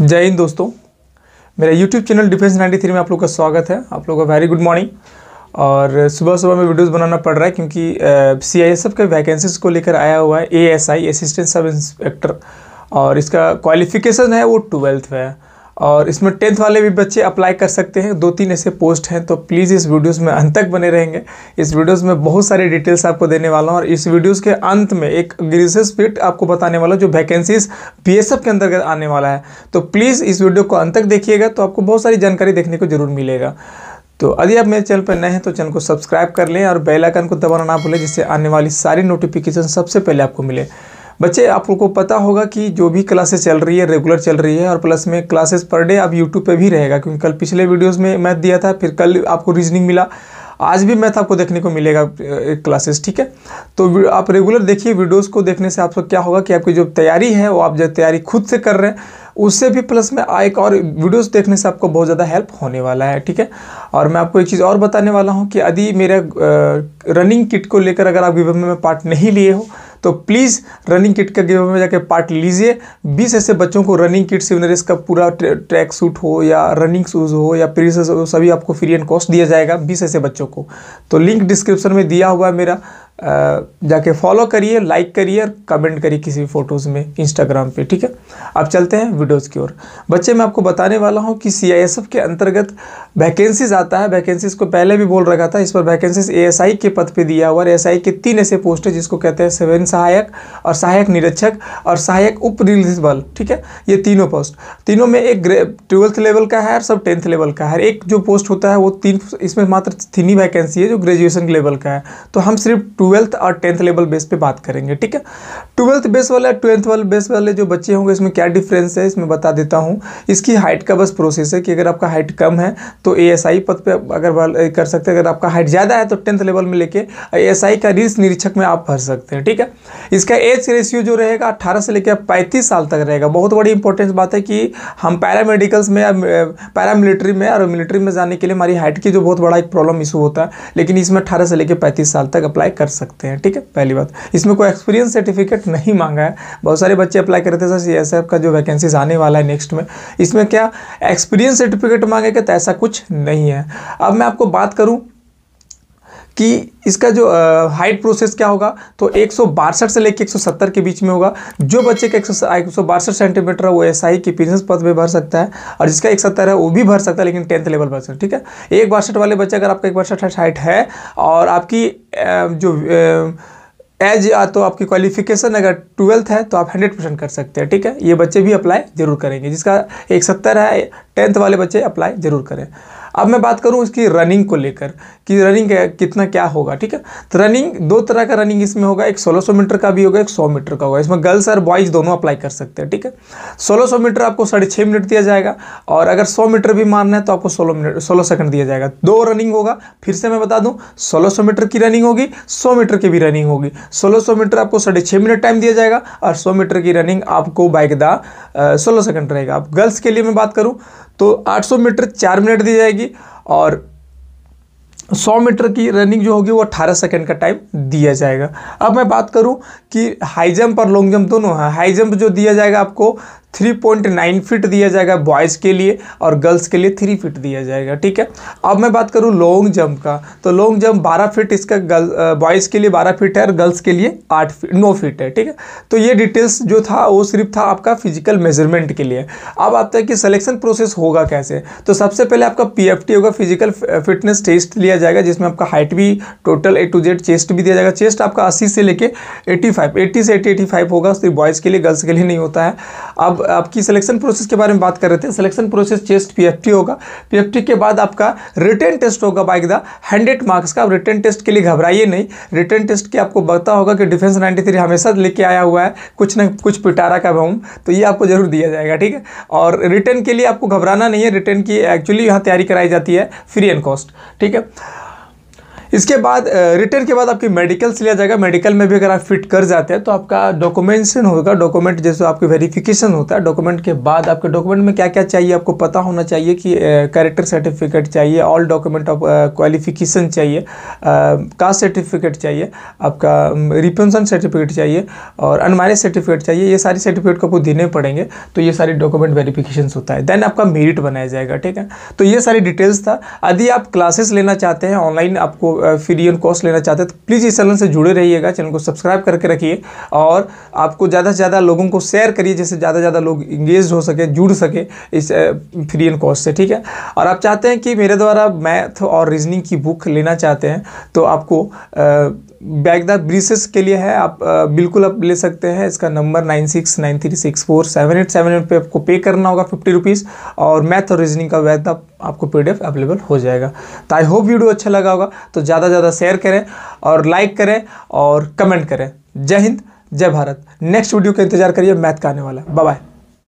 जय हिंद दोस्तों मेरा यूट्यूब चैनल डिफेंस 93 में आप लोग का स्वागत है आप लोग का वेरी गुड मॉर्निंग और सुबह सुबह में वीडियोस बनाना पड़ रहा है क्योंकि सी आई एस एफ के वैकेंसीज को लेकर आया हुआ है A S I assistant sub inspector और इसका क्वालिफिकेशन है वो ट्वेल्थ है और इसमें टेंथ वाले भी बच्चे अप्लाई कर सकते हैं दो तीन ऐसे पोस्ट हैं तो प्लीज़ इस वीडियोस में अंत तक बने रहेंगे इस वीडियोस में बहुत सारी डिटेल्स आपको देने वाला हूं और इस वीडियोस के अंत में एक ग्रीसेस फिट आपको बताने वाला जो वैकेंसीज बी के अंतर्गत आने वाला है तो प्लीज़ इस वीडियो को अंत तक देखिएगा तो आपको बहुत सारी जानकारी देखने को जरूर मिलेगा तो यदि आप मेरे चैनल पर नए हैं तो चैनल को सब्सक्राइब कर लें और बेलाइकन को दबाना ना भूलें जिससे आने वाली सारी नोटिफिकेशन सबसे पहले आपको मिले बच्चे आप लोग को पता होगा कि जो भी क्लासेस चल रही है रेगुलर चल रही है और प्लस में क्लासेस पर डे अब यूट्यूब पे भी रहेगा क्योंकि कल पिछले वीडियोस में मैथ दिया था फिर कल आपको रीजनिंग मिला आज भी मैथ आपको देखने को मिलेगा क्लासेस ठीक है तो आप रेगुलर देखिए वीडियोस को देखने से आपको क्या होगा कि आपकी जो तैयारी है वो आप जो तैयारी खुद से कर रहे हैं उससे भी प्लस में एक और वीडियोस देखने से आपको बहुत ज़्यादा हेल्प होने वाला है ठीक है और मैं आपको एक चीज़ और बताने वाला हूँ कि यदि मेरा रनिंग किट को लेकर अगर आप विभिन्न में पार्ट नहीं लिए हो तो प्लीज़ रनिंग किट का गिव में जाकर पार्ट लीजिए बीस ऐसे बच्चों को रनिंग किट सिवनरिस का पूरा ट्रैक सूट हो या रनिंग शूज़ हो या हो सभी आपको फ्री एंड कॉस्ट दिया जाएगा बीस ऐसे बच्चों को तो लिंक डिस्क्रिप्शन में दिया हुआ है मेरा जाके फॉलो करिए लाइक करिए और कमेंट करिए किसी भी फोटोज़ में इंस्टाग्राम पे ठीक है अब चलते हैं वीडियोस की ओर बच्चे मैं आपको बताने वाला हूँ कि सी के अंतर्गत वैकेंसीज आता है वैकेंसीज को पहले भी बोल रखा था इस पर वैकेंसीज ए के पद पे दिया हुआ है ए के तीन ऐसे पोस्ट है जिसको कहते हैं सेवन सहायक और सहायक निरीक्षक और सहायक उप निरीक्षक बल ठीक है ये तीनों पोस्ट तीनों में एक ट्वेल्थ लेवल का है और सब टेंथ लेवल का है एक जो पोस्ट होता है वो तीन इसमें मात्र तीन ही वैकेंसी है जो ग्रेजुएशन लेवल का है तो हम सिर्फ टू ट्वेल्थ और टेंथ लेवल बेस पे बात करेंगे ठीक है ट्वेल्थ बेस वाले ट्वेल्थ वाले बेस वाले जो बच्चे होंगे इसमें क्या डिफरेंस है इसमें बता देता हूँ इसकी हाइट का बस प्रोसेस है कि अगर आपका हाइट कम है तो ए पद पर अगर कर सकते हैं अगर आपका हाइट ज़्यादा है तो टेंथ लेवल में लेके ए का रिल्स निरीक्षक में आप भर सकते हैं ठीक है इसका एज रेशियो जो रहेगा अट्ठारह से लेकर पैंतीस साल तक रहेगा बहुत बड़ी इंपॉर्टेंस बात है कि हम पैरामेडिकल्स में पैरामिलिट्री में और मिलिट्री में जाने के लिए हमारी हाइट की जो बहुत बड़ा एक प्रॉब्लम इशू होता है लेकिन इसमें अठारह से लेकर पैंतीस साल तक अप्लाई कर सकते हैं ठीक है पहली बात इसमें कोई एक्सपीरियंस सर्टिफिकेट नहीं मांगा है बहुत सारे बच्चे अप्लाई करते सर सी एस का जो वैकेंसीज आने वाला है नेक्स्ट में इसमें क्या एक्सपीरियंस सर्टिफिकेट मांगेगा तो ऐसा कुछ नहीं है अब मैं आपको बात करूँ कि इसका जो हाइट प्रोसेस क्या होगा तो एक से लेकर एक के बीच में होगा जो बच्चे का एक सौ सेंटीमीटर है वो एस आई की प्रिंस पद में भर सकता है और जिसका एक सत्तर है वो भी भर सकता है लेकिन टेंथ लेवल भर सकता है ठीक है एक बासठ वाले बच्चे अगर आपका एक बासठ हाइट है और आपकी जो एज तो आपकी क्वालिफिकेशन अगर ट्वेल्थ है तो आप हंड्रेड परसेंट कर सकते हैं ठीक है ये बच्चे भी अप्लाई जरूर करेंगे जिसका एक सत्तर है टेंथ वाले बच्चे अप्लाई जरूर करें अब मैं बात करूँ इसकी रनिंग को लेकर कि रनिंग कितना क्या होगा ठीक है तो रनिंग दो तरह का रनिंग इसमें होगा एक 1600 मीटर का भी होगा एक 100 मीटर का होगा इसमें गर्ल्स और बॉयज़ दोनों अप्लाई कर सकते हैं ठीक है 1600 मीटर आपको साढ़े छः मिनट दिया जाएगा और अगर 100 मीटर भी मारना है तो आपको सोलह मिनट सोलह सेकंड दिया जाएगा दो रनिंग होगा फिर से मैं बता दूँ सोलह मीटर की रनिंग होगी सौ मीटर की भी रनिंग होगी सोलह मीटर आपको साढ़े छः मिनट टाइम दिया जाएगा और सौ मीटर की रनिंग आपको बाइक दा सोलह सेकंड रहेगा आप गर्ल्स के लिए मैं बात करूँ तो 800 मीटर चार मिनट दी जाएगी और 100 मीटर की रनिंग जो होगी वो 18 सेकंड का टाइम दिया जाएगा अब मैं बात करूं कि हाई जंप और लॉन्ग जंप दोनों हैं हाई जंप जो दिया जाएगा आपको थ्री पॉइंट नाइन फीट दिया जाएगा बॉयज़ के लिए और गर्ल्स के लिए थ्री फीट दिया जाएगा ठीक है अब मैं बात करूँ लॉन्ग जंप का तो लॉन्ग जंप बारह फीट इसका गर्ल बॉयज़ के लिए बारह फीट है और गर्ल्स के लिए आठ फीट नौ फीट है ठीक है तो ये डिटेल्स जो था वो सिर्फ था आपका फिजिकल मेजरमेंट के लिए अब आता है कि सलेक्शन प्रोसेस होगा कैसे तो सबसे पहले आपका पी होगा फिजिकल फिटनेस टेस्ट लिया जाएगा जिसमें आपका हाइट भी total A to Z chest भी दिया जाएगा चेस्ट आपका अस्सी से लेके एटी फाइव से एटी एटी फाइव होगा सिर्फ बॉयज़ के लिए गर्ल्स के लिए नहीं होता है अब अब आपकी सिलेक्शन प्रोसेस के बारे में बात कर रहे थे सिलेक्शन प्रोसेस टेस्ट पीएफटी होगा पीएफटी के बाद आपका रिटर्न टेस्ट होगा बाइक द हंड्रेड मार्क्स का रिटर्न टेस्ट के लिए घबराइए नहीं रिटर्न टेस्ट के आपको पता होगा कि डिफेंस नाइन्टी हमेशा लेके आया हुआ है कुछ ना कुछ पिटारा का बम तो ये आपको जरूर दिया जाएगा ठीक है और रिटर्न के लिए आपको घबराना नहीं है रिटर्न की एक्चुअली यहाँ तैयारी कराई जाती है फ्री एंड कॉस्ट ठीक है इसके बाद रिटर्न के बाद आपकी मेडिकल्स लिया जाएगा मेडिकल में भी अगर आप फिट कर जाते हैं तो आपका डॉक्यूमेंटेशन होगा डॉक्यूमेंट जैसे आपके वेरिफिकेशन होता है डॉक्यूमेंट के बाद आपके डॉक्यूमेंट में क्या क्या चाहिए आपको पता होना चाहिए कि कैरेक्टर सर्टिफिकेट चाहिए ऑल डॉक्यूमेंट ऑफ क्वालिफिकेशन चाहिए कास्ट सर्टिफिकेट चाहिए आपका रिपेंसन सर्टिफिकेट चाहिए और अनमारेज सर्टिफिकेट चाहिए ये सारी सर्टिफिकेट को आपको देने पड़ेंगे तो ये सारे डॉक्यूमेंट वेरीफिकेशन होता है देन आपका मेरिट बनाया जाएगा ठीक है तो ये सारी डिटेल्स था यदि आप क्लासेस लेना चाहते हैं ऑनलाइन आपको फ्यूरियन कोर्स लेना चाहते हैं तो प्लीज़ इस चैनल से जुड़े रहिएगा चैनल को सब्सक्राइब करके रखिए और आपको ज़्यादा से ज़्यादा लोगों को शेयर करिए जिससे ज़्यादा से ज़्यादा लोग इंगेज हो सके जुड़ सके इस फ्रीन कोर्स से ठीक है और आप चाहते हैं कि मेरे द्वारा मैथ और रीजनिंग की बुक लेना चाहते हैं तो आपको बैग द ब्रीसेस के लिए है आप बिल्कुल आप ले सकते हैं इसका number nine six nine three six four seven eight seven eight पर आपको पे करना होगा फिफ्टी रुपीज़ और मैथ और रीजनिंग का वैध आपको पी अवेलेबल हो जाएगा तो आई होप वीडियो अच्छा लगा होगा तो ज़्यादा से ज़्यादा शेयर करें और लाइक करें और कमेंट करें जय हिंद जय भारत नेक्स्ट वीडियो का इंतजार करिए मैथ का आने वाला बाय बाय